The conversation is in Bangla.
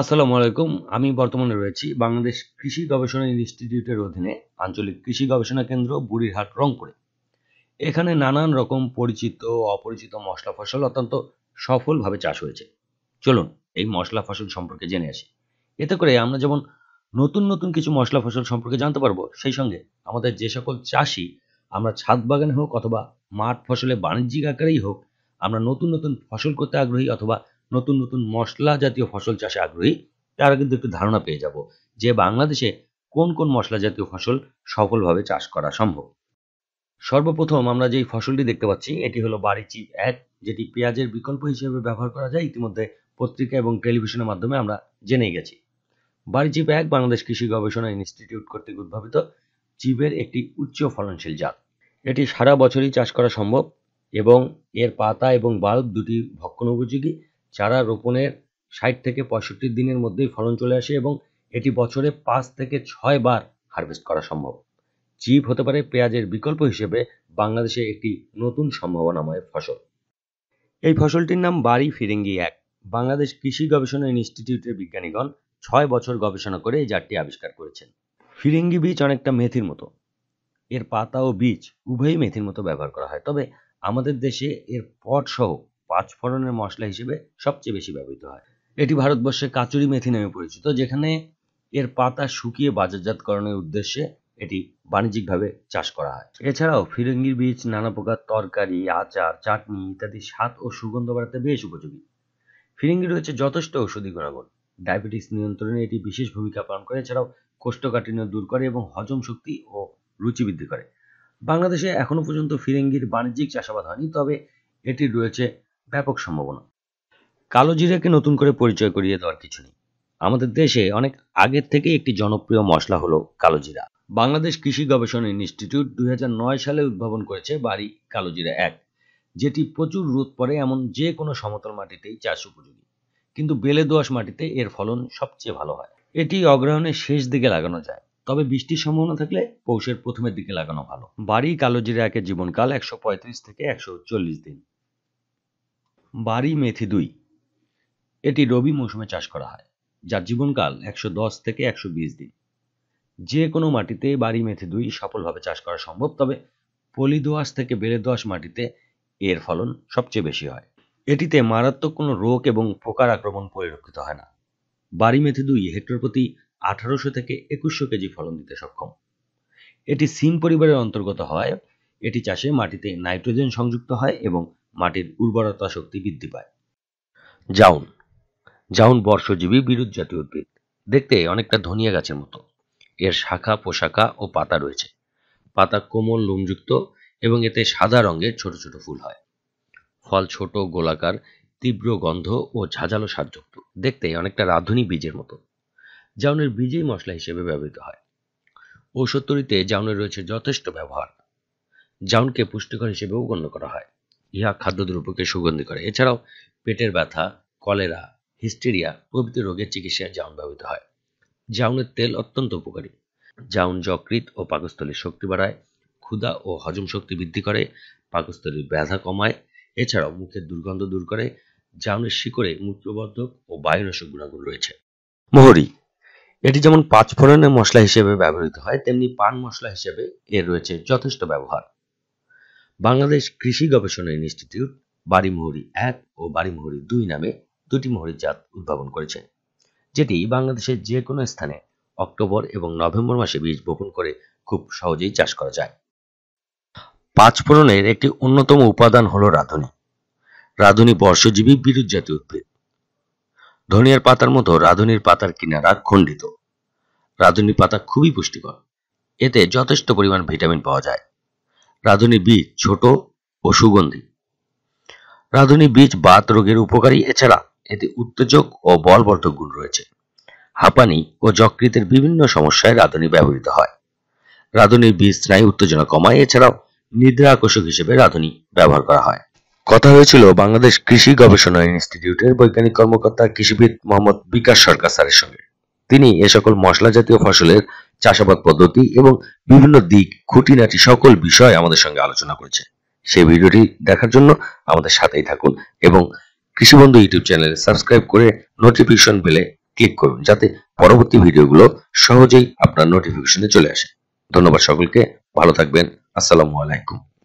আসসালামু আলাইকুম আমি বর্তমানে রয়েছি বাংলাদেশ কৃষি গবেষণা ইনস্টিটিউটের অধীনে আঞ্চলিক কৃষি গবেষণা কেন্দ্র বুড়িরহাট রংপুরে এখানে নানান রকম পরিচিত অপরিচিত মশলা ফসল অত্যন্ত সফলভাবে চাষ হয়েছে চলুন এই মশলা ফসল সম্পর্কে জেনে আসি এতে করে আমরা যেমন নতুন নতুন কিছু মশলা ফসল সম্পর্কে জানতে পারবো সেই সঙ্গে আমাদের যে সকল চাষি আমরা ছাদ বাগানে হোক অথবা মাঠ ফসলে বাণিজ্যিক আকারেই হোক আমরা নতুন নতুন ফসল করতে আগ্রহী অথবা নতুন নতুন মশলা জাতীয় ফসল চাষে আগ্রহী তারা কিন্তু একটু ধারণা পেয়ে যাব যে বাংলাদেশে কোন কোন মশলা জাতীয় ফসল সফলভাবে চাষ করা সম্ভব সর্বপ্রথম আমরা যেই ফসলটি দেখতে পাচ্ছি এটি হলো বাড়ি চিপ এক যেটি পেঁয়াজের বিকল্প হিসেবে ব্যবহার করা যায় ইতিমধ্যে পত্রিকা এবং টেলিভিশনের মাধ্যমে আমরা জেনে গেছি বাড়ি চিপ এক বাংলাদেশ কৃষি গবেষণা ইনস্টিটিউট কর্তৃক উদ্ভাবিত চিপের একটি উচ্চ ফলনশীল জাত এটি সারা বছরই চাষ করা সম্ভব এবং এর পাতা এবং বাল্ব দুটি ভক্ষণ উপযোগী চারা রোপণের ষাট থেকে পঁয়ষট্টি দিনের মধ্যেই ফলন চলে আসে এবং এটি বছরে পাঁচ থেকে ছয় বার হারভেস্ট করা সম্ভব চিপ হতে পারে পেঁয়াজের বিকল্প হিসেবে বাংলাদেশে একটি নতুন সম্ভাবনাময় ফসল এই ফসলটির নাম বাড়ি ফিরেঙ্গি এক বাংলাদেশ কৃষি গবেষণা ইনস্টিটিউটের বিজ্ঞানীগণ ছয় বছর গবেষণা করে এই জাতটি আবিষ্কার করেছেন ফিরিঙ্গি বীজ অনেকটা মেথির মতো এর পাতা ও বীজ উভয়ই মেথির মতো ব্যবহার করা হয় তবে আমাদের দেশে এর পট সহ ফোড়নের মশলা হিসেবে সবচেয়ে বেশি ব্যবহৃত হয় এটি ভারতবর্ষে কাচুরি মেথি নামে পরিচিত যেখানে এর পাতা শুকিয়ে বাজারজাতকরণের উদ্দেশ্যে এটি বাণিজ্যিকভাবে চাষ করা হয় এছাড়াও ফিরঙ্গির বীজ নানা প্রকার তরকারি আচার চাটনি ইত্যাদি স্বাদ ও সুগন্ধ বাড়াতে বেশ উপযোগী ফিরিঙ্গি রয়েছে যথেষ্ট ঔষধি গুণাগুণ ডায়াবেটিস নিয়ন্ত্রণে এটি বিশেষ ভূমিকা পালন করে এছাড়াও কোষ্ঠকাঠিন্য দূর করে এবং হজম শক্তি ও রুচি বৃদ্ধি করে বাংলাদেশে এখনও পর্যন্ত ফিরিঙ্গির বাণিজ্যিক চাষাবাদ হয়নি তবে এটি রয়েছে ব্যাপক সম্ভাবনা কালো জিরাকে নতুন করে পরিচয় করিয়ে দেওয়ার কিছু নেই আমাদের দেশে অনেক আগের থেকে একটি জনপ্রিয় মশলা হলো কালো জিরা বাংলাদেশ কৃষি গবেষণা ইনস্টিটিউট দুই সালে উদ্ভাবন করেছে বাড়ি কালোজিরা এক যেটি প্রচুর রোদ পড়ে এমন যে কোনো সমতল মাটিতেই চাষ উপযোগী কিন্তু বেলে দোয়াশ মাটিতে এর ফলন সবচেয়ে ভালো হয় এটি অগ্রহণের শেষ দিকে লাগানো যায় তবে বৃষ্টির সম্ভাবনা থাকলে পৌষের প্রথমের দিকে লাগানো ভালো বাড়ি কালোজিরা একের জীবনকাল একশো পঁয়ত্রিশ থেকে একশো দিন বাড়ি মেথি দুই এটি রবি মৌসুমে চাষ করা হয় যার জীবনকাল একশো দশ থেকে একশো বিশ দিন যে কোনো মাটিতে বাড়ি মেথি দুই সফলভাবে চাষ করা সম্ভব তবে পলি দোয়াশ থেকে বেলে দোয়াশ মাটিতে এর ফলন সবচেয়ে বেশি হয় এটিতে মারাত্মক কোনো রোগ এবং পোকার আক্রমণ পরিলক্ষিত হয় না বাড়ি মেথি দুই হেক্টর প্রতি আঠারোশো থেকে একুশশো কেজি ফলন দিতে সক্ষম এটি সিম পরিবারের অন্তর্গত হয় এটি চাষে মাটিতে নাইট্রোজেন সংযুক্ত হয় এবং মাটির উর্বরতা শক্তি বৃদ্ধি পায় জাউন জাউন বর্ষজীবী বিরুদ্ধ জাতীয় উদ্ভিদ দেখতে অনেকটা ধনিয়া গাছের মতো এর শাখা পোশাকা ও পাতা রয়েছে পাতা কোমল লোমযুক্ত এবং এতে সাদা রঙের ছোট ছোট ফুল হয় ফল ছোট গোলাকার তীব্র গন্ধ ও ঝাঁঝালো স্বাদযুক্ত দেখতে অনেকটা রাঁধুনি বীজের মতো জাউনের বীজেই মশলা হিসেবে ব্যবহৃত হয় ঔষধ তৈরিতে জাউনের রয়েছে যথেষ্ট ব্যবহার জাউনকে পুষ্টিকর হিসেবেও গণ্য করা হয় ইহা খাদ্যদ্রব্যকে সুগন্ধি করে এছাড়াও পেটের ব্যথা কলেরা হিস্টেরিয়া প্রভৃতি রোগের চিকিৎসায় জাউন ব্যবহৃত হয় জাউনের তেল অত্যন্ত উপকারী জাউন যকৃত ও পাকস্থলীর শক্তি বাড়ায় ক্ষুধা ও হজম শক্তি বৃদ্ধি করে পাকস্থলীর ব্যথা কমায় এছাড়াও মুখের দুর্গন্ধ দূর করে জাউনের শিকড়ে মূত্রবর্ধক ও বায়ুনাশক গুণাগুণ রয়েছে মোহরি এটি যেমন পাঁচ ফোড়নের মশলা হিসেবে ব্যবহৃত হয় তেমনি পান মশলা হিসেবে এর রয়েছে যথেষ্ট ব্যবহার বাংলাদেশ কৃষি গবেষণা ইনস্টিটিউট বাড়িমোহরি এক ও বাড়িমোহরি দুই নামে দুটি মোহরি জাত উদ্ভাবন করেছে যেটি বাংলাদেশের যে কোনো স্থানে অক্টোবর এবং নভেম্বর মাসে বীজ বপন করে খুব সহজেই চাষ করা যায় পাঁচ ফোড়নের একটি অন্যতম উপাদান হলো রাঁধুনি রাঁধুনি বর্ষজীবী বিরুৎ জাতীয় উদ্ভিদ ধনিয়ার পাতার মতো রাঁধুনির পাতার কিনারা খণ্ডিত রাধুনি পাতা খুবই পুষ্টিকর এতে যথেষ্ট পরিমাণ ভিটামিন পাওয়া যায় রাঁধুনি বীজ ছোট ও সুগন্ধি রাঁধুনি বীজ বাত রোগের উপকারী এছাড়া এতে উত্তেজক ও বলবর্ধক গুণ রয়েছে হাঁপানি ও যকৃতের বিভিন্ন সমস্যায় রাঁধুনি ব্যবহৃত হয় রাঁধুনির বীজ স্নায়ু উত্তেজনা কমায় এছাড়াও নিদ্রা আকর্ষক হিসেবে রাঁধুনি ব্যবহার করা হয় কথা হয়েছিল বাংলাদেশ কৃষি গবেষণা ইনস্টিটিউটের বৈজ্ঞানিক কর্মকর্তা কৃষিবিদ মোহাম্মদ বিকাশ সরকার স্যারের সঙ্গে তিনি এ সকল মশলা জাতীয় ফসলের চাষাবাদ পদ্ধতি এবং বিভিন্ন দিক খুঁটিনাটি সকল বিষয় আমাদের সঙ্গে আলোচনা করেছে সেই ভিডিওটি দেখার জন্য আমাদের সাথেই থাকুন এবং কৃষিবন্ধু ইউটিউব চ্যানেল সাবস্ক্রাইব করে নোটিফিকেশন বেলে ক্লিক করুন যাতে পরবর্তী ভিডিওগুলো সহজেই আপনার নোটিফিকেশনে চলে আসে ধন্যবাদ সকলকে ভালো থাকবেন আসসালামু আলাইকুম